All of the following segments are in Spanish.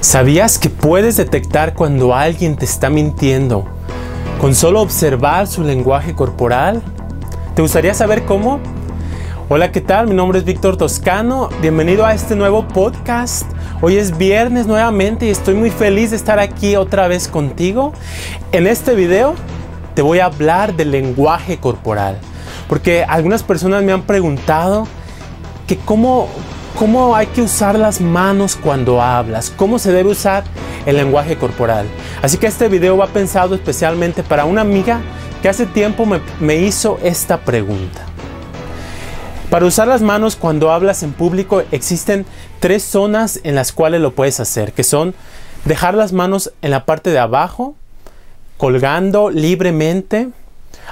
¿Sabías que puedes detectar cuando alguien te está mintiendo con solo observar su lenguaje corporal? ¿Te gustaría saber cómo? Hola, ¿qué tal? Mi nombre es Víctor Toscano. Bienvenido a este nuevo podcast. Hoy es viernes nuevamente y estoy muy feliz de estar aquí otra vez contigo. En este video te voy a hablar del lenguaje corporal, porque algunas personas me han preguntado que cómo, cómo hay que usar las manos cuando hablas, cómo se debe usar el lenguaje corporal. Así que este video va pensado especialmente para una amiga que hace tiempo me, hizo esta pregunta. Para usar las manos cuando hablas en público existen tres zonas en las cuales lo puedes hacer, que son dejar las manos en la parte de abajo, colgando libremente,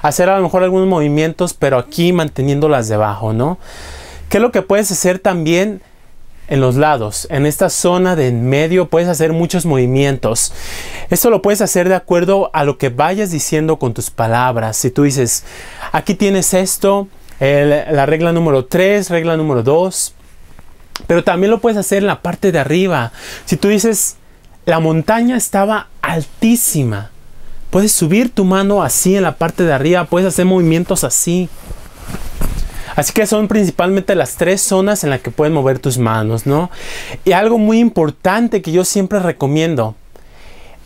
hacer a lo mejor algunos movimientos, pero aquí manteniéndolas debajo, ¿no? ¿Qué es lo que puedes hacer también? en los lados, en esta zona de en medio puedes hacer muchos movimientos. Esto lo puedes hacer de acuerdo a lo que vayas diciendo con tus palabras. Si tú dices, aquí tienes esto, la regla número 3, regla número 2, pero también lo puedes hacer en la parte de arriba. Si tú dices, la montaña estaba altísima, puedes subir tu mano así en la parte de arriba, puedes hacer movimientos así. Así que son principalmente las tres zonas en las que pueden mover tus manos, ¿no? Y algo muy importante que yo siempre recomiendo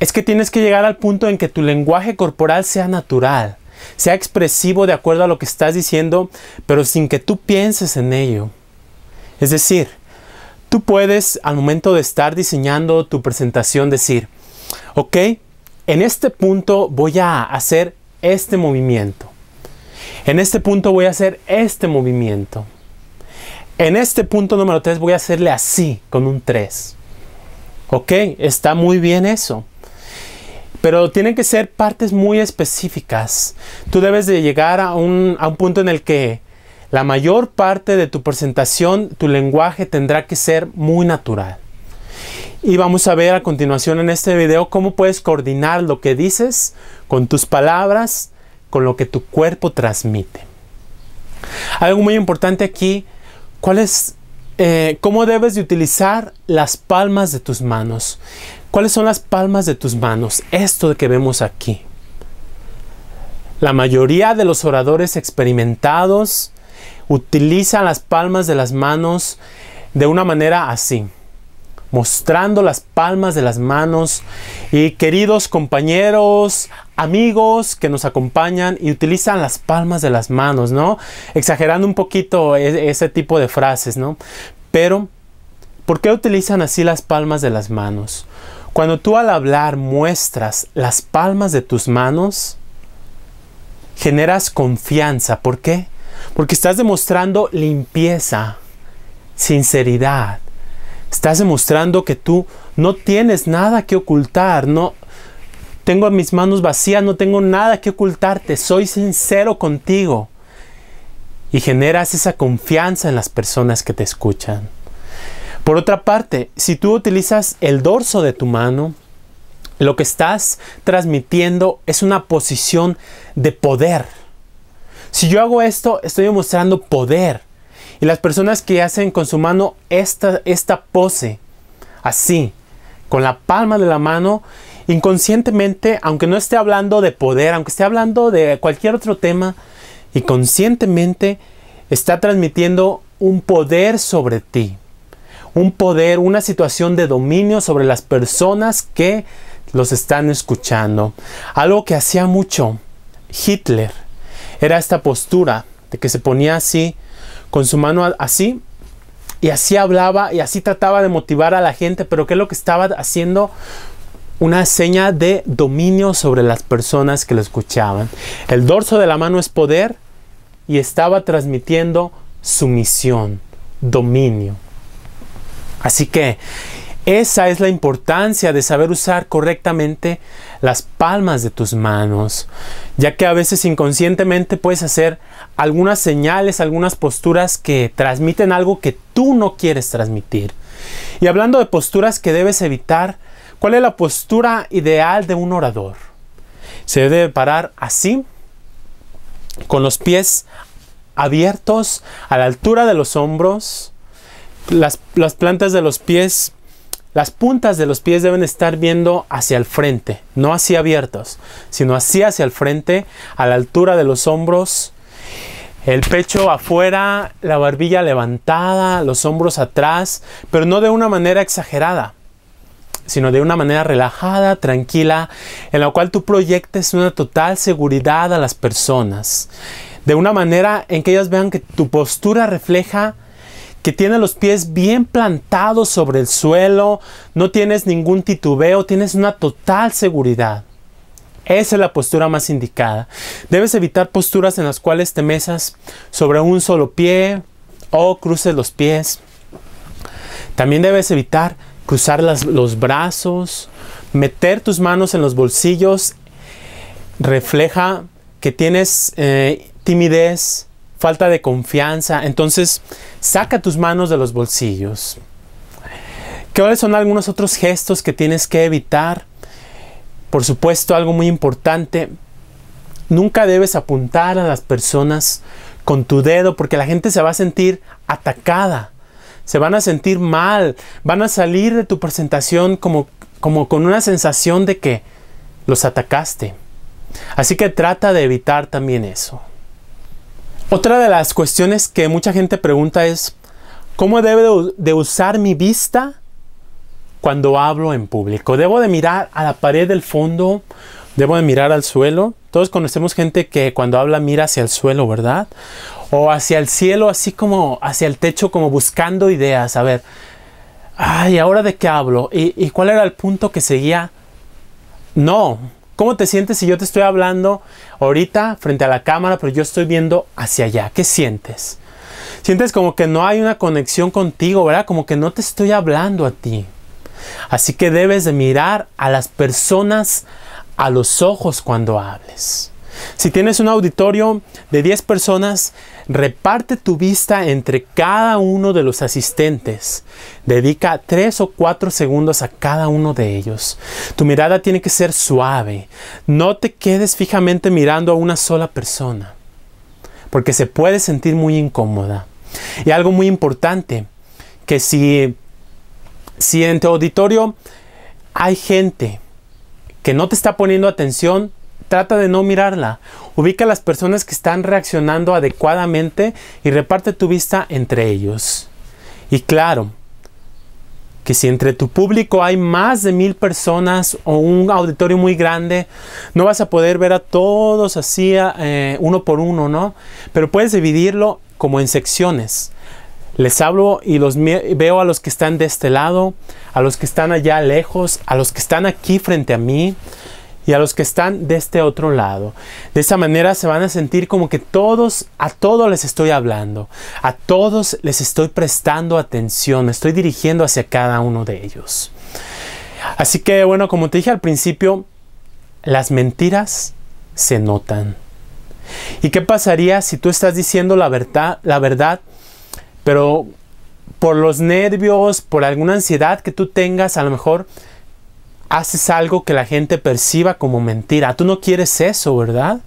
es que tienes que llegar al punto en que tu lenguaje corporal sea natural, sea expresivo de acuerdo a lo que estás diciendo, pero sin que tú pienses en ello. Es decir, tú puedes al momento de estar diseñando tu presentación decir, ok, en este punto voy a hacer este movimiento. En este punto voy a hacer este movimiento. En este punto número 3 voy a hacerle así, con un 3. ¿Ok? Está muy bien eso. Pero tienen que ser partes muy específicas. Tú debes de llegar a un, a un punto en el que la mayor parte de tu presentación, tu lenguaje tendrá que ser muy natural. Y vamos a ver a continuación en este video cómo puedes coordinar lo que dices con tus palabras, con lo que tu cuerpo transmite. Algo muy importante aquí, eh, ¿cómo debes de utilizar las palmas de tus manos? ¿Cuáles son las palmas de tus manos? Esto que vemos aquí. La mayoría de los oradores experimentados utilizan las palmas de las manos de una manera así mostrando las palmas de las manos. Y queridos compañeros, amigos que nos acompañan y utilizan las palmas de las manos, ¿no? Exagerando un poquito e-, ese tipo de frases, ¿no? Pero, ¿por qué utilizan así las palmas de las manos? Cuando tú al hablar muestras las palmas de tus manos, generas confianza. ¿Por qué? Porque estás demostrando limpieza, sinceridad, Estás demostrando que tú no tienes nada que ocultar, no tengo mis manos vacías, no tengo nada que ocultarte, soy sincero contigo. Y generas esa confianza en las personas que te escuchan. Por otra parte, si tú utilizas el dorso de tu mano, lo que estás transmitiendo es una posición de poder. Si yo hago esto, estoy demostrando poder. Y las personas que hacen con su mano esta, esta pose, así, con la palma de la mano, inconscientemente, aunque no esté hablando de poder, aunque esté hablando de cualquier otro tema, y conscientemente está transmitiendo un poder sobre ti, un poder, una situación de dominio sobre las personas que los están escuchando. Algo que hacía mucho Hitler era esta postura de que se ponía así con su mano así y así hablaba y así trataba de motivar a la gente, pero ¿qué es lo que estaba haciendo? Una seña de dominio sobre las personas que lo escuchaban. El dorso de la mano es poder y estaba transmitiendo sumisión, dominio. Así que esa es la importancia de saber usar correctamente las palmas de tus manos, ya que a veces inconscientemente puedes hacer algunas señales, algunas posturas que transmiten algo que tú no quieres transmitir. Y hablando de posturas que debes evitar, ¿cuál es la postura ideal de un orador? Se debe parar así, con los pies abiertos a la altura de los hombros, las, plantas de los pies las puntas de los pies deben estar viendo hacia el frente, no así abiertos, sino así hacia el frente, a la altura de los hombros, el pecho afuera, la barbilla levantada, los hombros atrás, pero no de una manera exagerada, sino de una manera relajada, tranquila, en la cual tú proyectes una total seguridad a las personas, de una manera en que ellas vean que tu postura refleja que tiene los pies bien plantados sobre el suelo, no tienes ningún titubeo, tienes una total seguridad. Esa es la postura más indicada. Debes evitar posturas en las cuales te mesas sobre un solo pie o cruces los pies. También debes evitar cruzar los brazos, meter tus manos en los bolsillos. Refleja que tienes eh, timidez, falta de confianza. Entonces, saca tus manos de los bolsillos. ¿Cuáles son algunos otros gestos que tienes que evitar? Por supuesto, algo muy importante, nunca debes apuntar a las personas con tu dedo porque la gente se va a sentir atacada, se van a sentir mal, van a salir de tu presentación como, como con una sensación de que los atacaste. Así que trata de evitar también eso. Otra de las cuestiones que mucha gente pregunta es, ¿cómo debo de usar mi vista cuando hablo en público? ¿Debo de mirar a la pared del fondo? ¿Debo de mirar al suelo? Todos conocemos gente que cuando habla mira hacia el suelo, ¿verdad? O hacia el cielo, así como hacia el techo, como buscando ideas. A ver, ay, ¿ahora de qué hablo? ¿Y, y cuál era el punto que seguía? No, ¿Cómo te sientes si yo te estoy hablando ahorita frente a la cámara, pero yo estoy viendo hacia allá? ¿Qué sientes? Sientes como que no hay una conexión contigo, ¿verdad? Como que no te estoy hablando a ti. Así que debes de mirar a las personas a los ojos cuando hables. Si tienes un auditorio de 10 personas, reparte tu vista entre cada uno de los asistentes. Dedica 3 o 4 segundos a cada uno de ellos. Tu mirada tiene que ser suave. No te quedes fijamente mirando a una sola persona, porque se puede sentir muy incómoda. Y algo muy importante, que si, en tu auditorio hay gente que no te está poniendo atención, trata de no mirarla. Ubica a las personas que están reaccionando adecuadamente y reparte tu vista entre ellos. Y claro, que si entre tu público hay más de mil personas o un auditorio muy grande, no vas a poder ver a todos así eh, uno por uno, ¿no? Pero puedes dividirlo como en secciones. Les hablo y los veo a los que están de este lado, a los que están allá lejos, a los que están aquí frente a mí y a los que están de este otro lado. De esta manera se van a sentir como que todos, a todos les estoy hablando, a todos les estoy prestando atención, me estoy dirigiendo hacia cada uno de ellos. Así que bueno, como te dije al principio, las mentiras se notan. ¿Y qué pasaría si tú estás diciendo la verdad, la verdad, pero por los nervios, por alguna ansiedad que tú tengas, a lo mejor haces algo que la gente perciba como mentira. Tú no quieres eso, ¿verdad?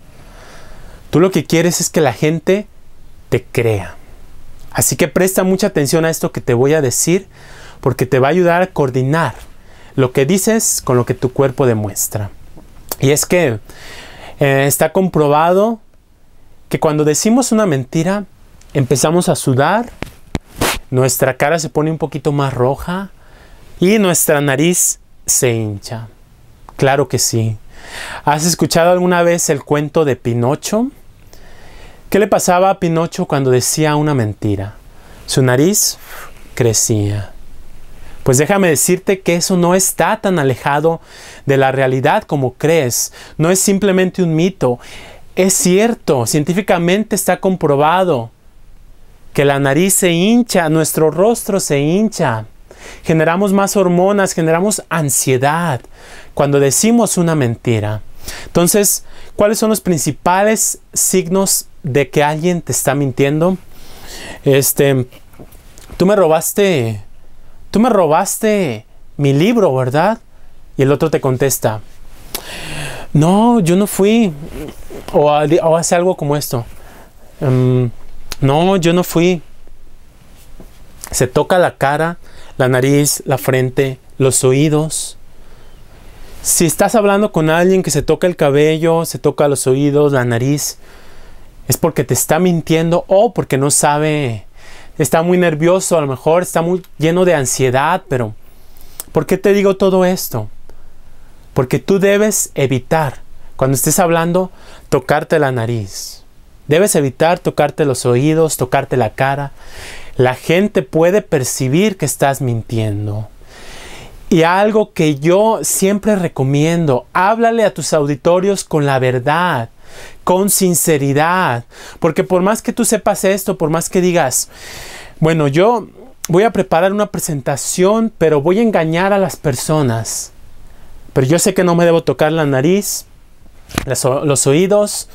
Tú lo que quieres es que la gente te crea. Así que presta mucha atención a esto que te voy a decir porque te va a ayudar a coordinar lo que dices con lo que tu cuerpo demuestra. Y es que eh, está comprobado que cuando decimos una mentira empezamos a sudar, nuestra cara se pone un poquito más roja y nuestra nariz se hincha. Claro que sí. ¿Has escuchado alguna vez el cuento de Pinocho? ¿Qué le pasaba a Pinocho cuando decía una mentira? Su nariz crecía. Pues déjame decirte que eso no está tan alejado de la realidad como crees. No es simplemente un mito. Es cierto, científicamente está comprobado que la nariz se hincha, nuestro rostro se hincha generamos más hormonas, generamos ansiedad cuando decimos una mentira. Entonces, ¿cuáles son los principales signos de que alguien te está mintiendo? Este, tú me robaste, tú me robaste mi libro, ¿verdad? Y el otro te contesta, no, yo no fui. O, hace algo como esto. Em, no, yo no fui. Se toca la cara la nariz, la frente, los oídos. Si estás hablando con alguien que se toca el cabello, se toca los oídos, la nariz, es porque te está mintiendo o porque no sabe, está muy nervioso, a lo mejor está muy lleno de ansiedad, pero ¿por qué te digo todo esto? Porque tú debes evitar, cuando estés hablando, tocarte la nariz. Debes evitar tocarte los oídos, tocarte la cara. La gente puede percibir que estás mintiendo. Y algo que yo siempre recomiendo, háblale a tus auditorios con la verdad, con sinceridad, porque por más que tú sepas esto, por más que digas, bueno, yo voy a preparar una presentación, pero voy a engañar a las personas. Pero yo sé que no me debo tocar la nariz, los oídos,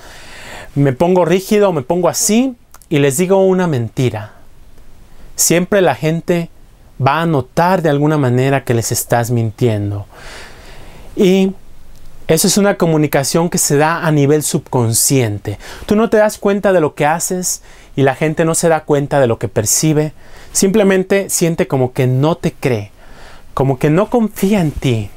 me pongo rígido, me pongo así y les digo una mentira siempre la gente va a notar de alguna manera que les estás mintiendo. Y eso es una comunicación que se da a nivel subconsciente. Tú no te das cuenta de lo que haces y la gente no se da cuenta de lo que percibe. Simplemente siente como que no te cree, como que no confía en ti,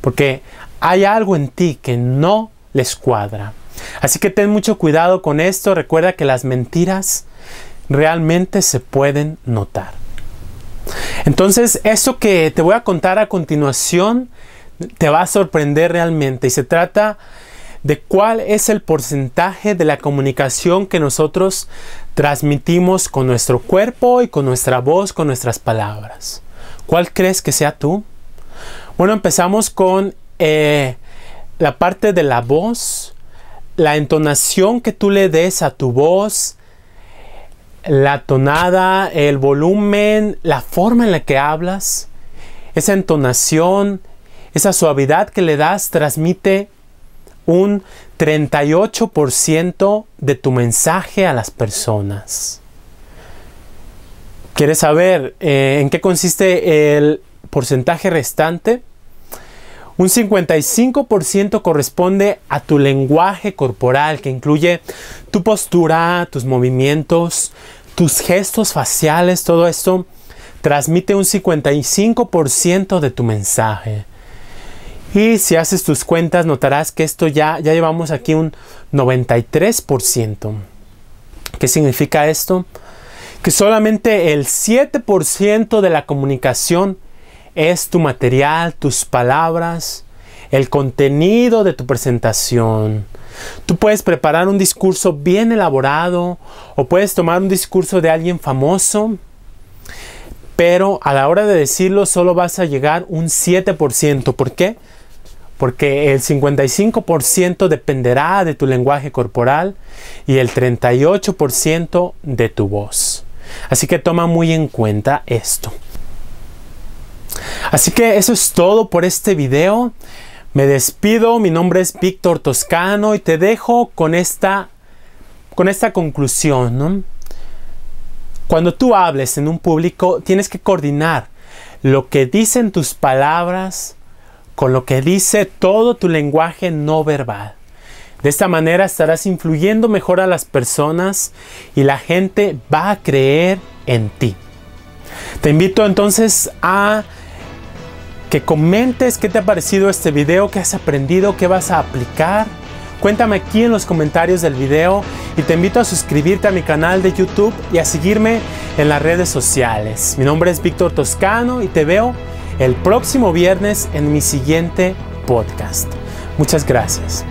porque hay algo en ti que no les cuadra. Así que ten mucho cuidado con esto. Recuerda que las mentiras realmente se pueden notar. Entonces, eso que te voy a contar a continuación te va a sorprender realmente y se trata de cuál es el porcentaje de la comunicación que nosotros transmitimos con nuestro cuerpo y con nuestra voz, con nuestras palabras. ¿Cuál crees que sea tú? Bueno, empezamos con eh, la parte de la voz, la entonación que tú le des a tu voz, la tonada, el volumen, la forma en la que hablas, esa entonación, esa suavidad que le das transmite un 38% de tu mensaje a las personas. ¿Quieres saber eh, en qué consiste el porcentaje restante? Un 55% corresponde a tu lenguaje corporal, que incluye tu postura, tus movimientos, tus gestos faciales, todo esto transmite un 55% de tu mensaje. Y si haces tus cuentas notarás que esto ya, ya llevamos aquí un 93%. ¿Qué significa esto? Que solamente el 7% de la comunicación es tu material, tus palabras, el contenido de tu presentación. Tú puedes preparar un discurso bien elaborado o puedes tomar un discurso de alguien famoso, pero a la hora de decirlo solo vas a llegar un 7%. ¿Por qué? Porque el 55% dependerá de tu lenguaje corporal y el 38% de tu voz. Así que toma muy en cuenta esto. Así que eso es todo por este video. Me despido, mi nombre es Víctor Toscano y te dejo con esta, con esta conclusión. Cuando tú hables en un público, tienes que coordinar lo que dicen tus palabras con lo que dice todo tu lenguaje no verbal. De esta manera estarás influyendo mejor a las personas y la gente va a creer en ti. Te invito entonces a que comentes qué te ha parecido este video, qué has aprendido, qué vas a aplicar. Cuéntame aquí en los comentarios del video y te invito a suscribirte a mi canal de YouTube y a seguirme en las redes sociales. Mi nombre es Víctor Toscano y te veo el próximo viernes en mi siguiente podcast. Muchas gracias.